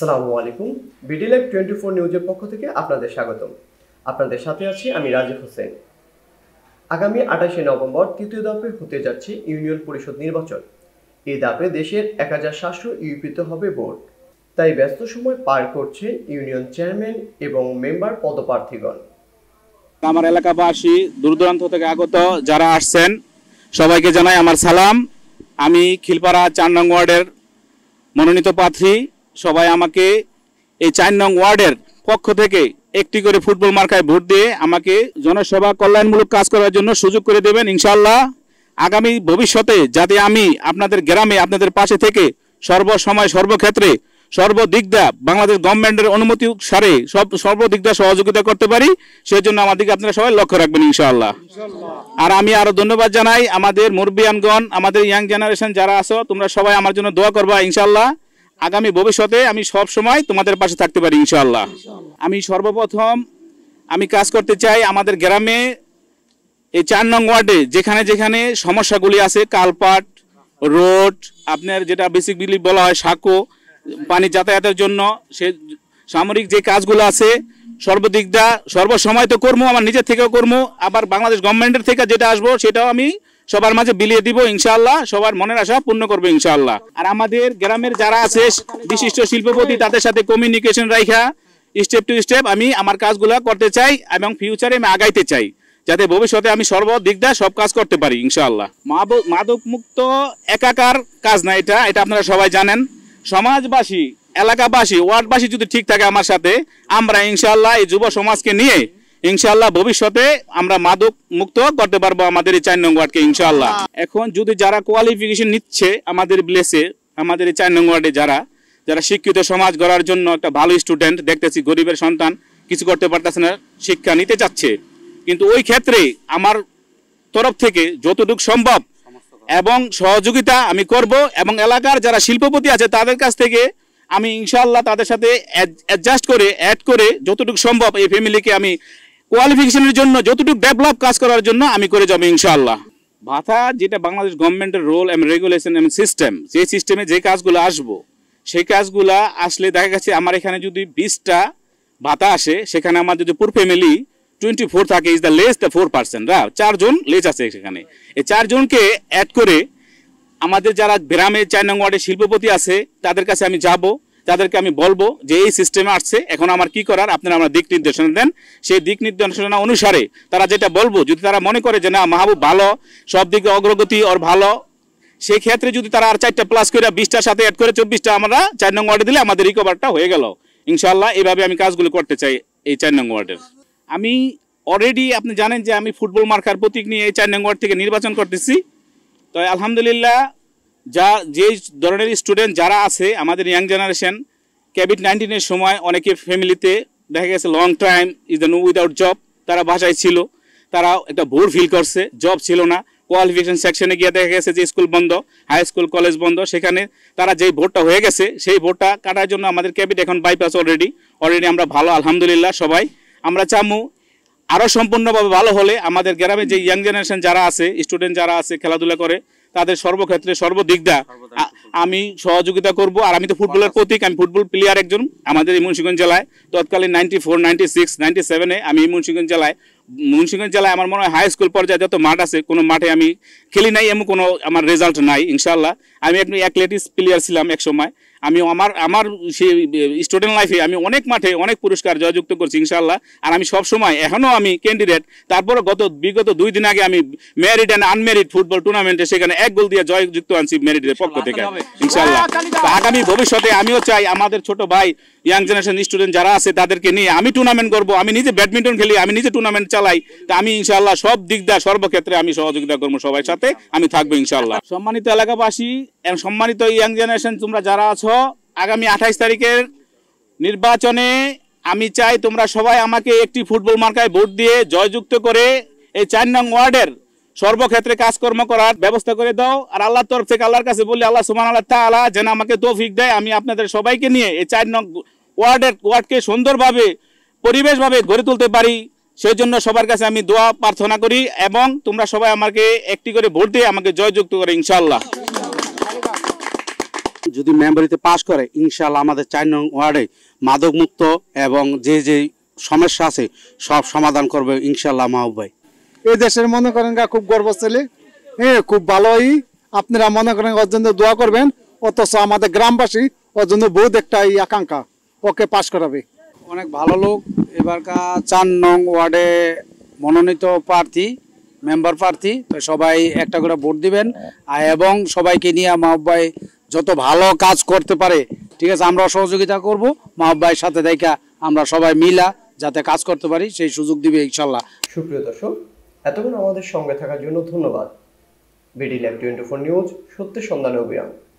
আসসালামু আলাইকুম BD live twenty four নিউজের পক্ষ থেকে আপনাদের স্বাগতম আপনাদের সাথে আছি আমি রাজীব হোসেন আগামী আঠাশে নভেম্বর তৃতীয় ধাপে হতে যাচ্ছে ইউনিয়ন পরিষদ নির্বাচন এই ধাপে দেশের এক হাজার সাতশো ইউপিতে হবে ভোট তাই ব্যস্ত সময় পার করছে ইউনিয়ন চেয়ারম্যান এবং মেম্বার পদপ্রার্থীগণ আমার এলাকাবাসী দূর দূরান্ত থেকে আগত যারা আসছেন সবাইকে জানাই আমার সালাম আমি খিলপাড়া চার নং ওয়ার্ডের মনোনীত প্রার্থী সবাই আমাকে এই চার নং ওয়ার্ডের পক্ষ থেকে একটি করে ফুটবল মার্কায় ভোট দিয়ে আমাকে জনসভা কল্যাণমূলক কাজ করার জন্য সুযোগ করে দেবেন ইনশাল্লাহ আগামী ভবিষ্যতে যাতে আমি আপনাদের গ্রামে আপনাদের পাশে থেকে সর্বসময় সর্বক্ষেত্রে সর্বদিকদা বাংলাদেশ গভর্নমেন্টের অনুমতি সারে সব সর্বদিকদা সহযোগিতা করতে পারি সেজন্য আমাদেরকে আপনারা সবাই লক্ষ্য রাখবেন ইনশাআল্লাহ আর আমি আরো ধন্যবাদ জানাই আমাদের মুরব্বিয়ানগণ আমাদের ইয়াং জেনারেশন যারা আছো তোমরা সবাই আমার জন্য দোয়া করবা ইনশাআল্লাহ আগামী ভবিষ্যতে আমি সব সময় তোমাদের পাশে থাকতে পারি ইনশাল্লাহ আমি সর্বপ্রথম আমি কাজ করতে চাই আমাদের গ্রামে এই চার নং ওয়ার্ডে যেখানে যেখানে সমস্যাগুলি আছে কালপাট রোড আপনার যেটা বেসিকলি বলা হয় সাঁকো পানি যাতায়াতের জন্য সে সামরিক যে কাজগুলো আছে সর্বদিকটা সর্বসময় তো কর্ম আমার নিজের থেকেও কর্ম আবার বাংলাদেশ গভর্নমেন্টের থেকে যেটা আসবো সেটাও আমি সবার মাঝে বিলিয়ে দিব ইনশাল্লাহ সবার মনের আশা পূর্ণ করবো ইনশাল্লাহ আর আমাদের গ্রামের যারা আছে বিশিষ্ট শিল্পপতি তাদের সাথে কমিউনিকেশন রাখা স্টেপ টু স্টেপ আমি আমার কাজগুলো করতে চাই এবং ফিউচারে আমি আগাইতে চাই যাতে ভবিষ্যতে আমি সর্বদিকটা সব কাজ করতে পারি ইনশাআল্লাহ মাদক মুক্ত একাকার কাজ না এটা এটা আপনারা সবাই জানেন সমাজবাসী এলাকাবাসী ওয়ার্ডবাসী যদি ঠিক থাকে আমার সাথে আমরা ইনশাল্লাহ এই যুব সমাজকে নিয়ে ইনশাল্লাহ ভবিষ্যতে আমরা মাদক মুক্ত করতে পারবো আমাদের এই চার নং ওয়ার্ডকে ইনশাল্লাহ হ্যাঁ। এখন যদি যারা কোয়ালিফিকেশন নিচ্ছে আমাদের ব্লেসে আমাদের এই চার নং ওয়ার্ডে যারা যারা শিক্ষিত সমাজ গড়ার জন্য একটা ভালো স্টুডেন্ট দেখতেছি গরিবের সন্তান কিছু করতে পারতেছে না শিক্ষা নিতে চাচ্ছে কিন্তু ওই ক্ষেত্রে আমার তরফ থেকে যতটুকু সম্ভব এবং সহযোগিতা আমি করব এবং এলাকার যারা শিল্পপতি আছে তাদের কাছ থেকে আমি ইনশাল্লাহ তাদের সাথে অ্যাডজাস্ট করে অ্যাড করে যতটুকু সম্ভব এই ফ্যামিলিকে আমি কোয়ালিফিকেশনের জন্য যতটুকু ডেভেলপ কাজ করার জন্য আমি করে যাবো ইনশাআল্লাহ ভাতা যেটা বাংলাদেশ গভর্নমেন্টের roll M regulation M system যে সিস্টেমে যে কাজগুলো আসবো সেই কাজগুলা আসলে দেখা গেছে আমার এখানে যদি বিশটা ভাতা আসে সেখানে আমার যদি পুর ফ্যামিলি টোয়েন্টি ফোর থাকে is the less the four percent রা চারজন লেস আছে সেখানে এই চারজনকে অ্যাড করে আমাদের যারা গ্রামে চার নং ওয়ার্ডে শিল্পপতি আছে তাদের কাছে আমি যাব তাদেরকে আমি বলবো যে এই সিস্টেমে আসছে এখন আমার কি করার আপনারা আমার দিক নির্দেশনা দেন সেই দিক নির্দেশনা অনুসারে তারা যেটা বলবো যদি তারা মনে করে যে না মাহবুব ভালো সব দিকে অগ্রগতি ওর ভালো সেই ক্ষেত্রে যদি তারা আর চারটা প্লাস করে বিশটার সাথে অ্যাড করে চব্বিশটা আমরা চার নং ওয়ার্ডে দিলে আমাদের রিকভারটা হয়ে গেল ইনশাল্লাহ এইভাবে আমি কাজগুলো করতে চাই এই চার নং ওয়ার্ডের আমি অলরেডি আপনি জানেন যে আমি ফুটবল মার্কার প্রতীক নিয়ে এই চার নং ওয়ার্ড থেকে নির্বাচন করতেছি তো আলহামদুলিল্লাহ যা যে ধরনের স্টুডেন্ট যারা আছে আমাদের ইয়াং জেনারেশন ক্যাভিড নাইন্টিনের সময় অনেকে ফ্যামিলিতে দেখা গেছে long time is the no without job তারা বাসায় ছিল তারা একটা ভোর ফিল করছে জব ছিল না কোয়ালিফিকেশন সেকশনে গিয়ে দেখা গেছে যে স্কুল বন্ধ হাই স্কুল কলেজ বন্ধ সেখানে তারা যেই ভোটটা হয়ে গেছে সেই ভোটটা কাটার জন্য আমাদের ক্যাবিট এখন বাইপাস অলরেডি অলরেডি আমরা ভালো আলহামদুলিল্লাহ সবাই আমরা চামু আরও সম্পূর্ণভাবে ভালো হলে আমাদের গ্রামে যে ইয়াং জেনারেশন যারা আছে স্টুডেন্ট যারা আছে খেলাধুলা করে তাদের সর্বক্ষেত্রে সর্বদিকটা আমি সহযোগিতা করব আর আমি তো ফুটবলের প্রতীক আমি ফুটবল প্লেয়ার একজন আমাদের ইমুনসিগঞ্জ জেলায় তৎকালীন ninety four ninety six ninety সেভেনে আমি ইমুনসিগঞ্জ জেলায় মুন্সিগঞ্জ জেলায় আমার মনে হয় হাই স্কুল পর্যায়ে যত মাঠ আছে কোনো মাঠে আমি খেলি নাই এমন কোনো আমার রেজাল্ট নাই ইনশাল্লাহ আমি একজন অ্যাথলেটিক্স প্লেয়ার ছিলাম এক সময় আমি আমার আমার সেই স্টুডেন্ট লাইফে আমি অনেক মাঠে অনেক পুরস্কার জয়যুক্ত করছি ইনশাল্লাহ আর আমি সবসময় এখনও আমি ক্যান্ডিডেট তারপরে গত বিগত দুই দিন আগে আমি ম্যারিড অ্যান্ড আনম্যারিড ফুটবল টুর্নামেন্টে সেখানে এক গোল দিয়ে জয়যুক্ত আনছি ম্যারিডের পক্ষ থেকে ইনশাল্লাহ হ্যাঁ, আগামী ভবিষ্যতে আমিও চাই আমাদের ছোট ভাই ইয়াং জেনারেশন স্টুডেন্ট যারা আছে তাদেরকে নিয়ে আমি টুর্নামেন্ট করবো আমি নিজে ব্যাডমিন্টন খেলি আমি নিজে টুর্নামেন্ট চালাই তা আমি ইনশাল্লাহ সব দিক সর্বক্ষেত্রে আমি সহযোগিতা করবো সবাই সাথে আমি থাকবো ইনশাল্লাহ সম্মানিত এলাকাবাসী সম্মানিত ইয়াং জেনারেশন তোমরা যারা আছো আগামী আঠাইশ তারিখের নির্বাচনে আমি চাই তোমরা সবাই আমাকে একটি ফুটবল মার্কায় ভোট দিয়ে জয়যুক্ত করে এই চার নং ওয়ার্ডের সর্বক্ষেত্রে কাজকর্ম করার ব্যবস্থা করে দাও আর আল্লাহ তরফ থেকে আল্লাহর কাছে বলি আল্লাহ সুমান আল্লাহ তা আল্লাহ যেন আমাকে তৌফিক দেয় আমি আপনাদের সবাইকে নিয়ে এই চার নং ওয়ার্ডের ওয়ার্ডকে সুন্দরভাবে পরিবেশভাবে গড়ে তুলতে পারি সেই জন্য সবার কাছে আমি দোয়া প্রার্থনা করি এবং তোমরা সবাই আমাকে একটি করে ভোট দিয়ে আমাকে জয়যুক্ত করে ইনশাল্লাহ যদি মেম্বারিতে পাশ করে ইনশাল্লাহ আমাদের চার নং ওয়ার্ডে মাদকমুক্ত এবং যে যে সমস্যা আছে সব সমাধান করবে ইনশাল্লাহ মাহবুব ভাই এই দেশের মনে করেন খুব গর্ব ছেলে হ্যাঁ খুব ভালোই আপনারা মনে করেন ওর জন্য দোয়া করবেন অথচ আমাদের গ্রামবাসী ওর জন্য বহুত একটা এই আকাঙ্ক্ষা ওকে পাশ করাবে অনেক ভালো লোক এবারকার চার নং ওয়ার্ডে মনোনীত প্রার্থী মেম্বার প্রার্থী সবাই একটা করে ভোট দিবেন এবং সবাইকে নিয়ে মাহবাই যত ভালো কাজ করতে পারে ঠিক আছে আমরা সহযোগিতা করব মাহবাইয়ের সাথে দেখা আমরা সবাই মিলা যাতে কাজ করতে পারি সেই সুযোগ দিবে ইনশাল্লাহ সুপ্রিয় দর্শক এতক্ষণ আমাদের সঙ্গে থাকার জন্য ধন্যবাদ BD lab twenty four news সত্যের সন্ধানে অভিযান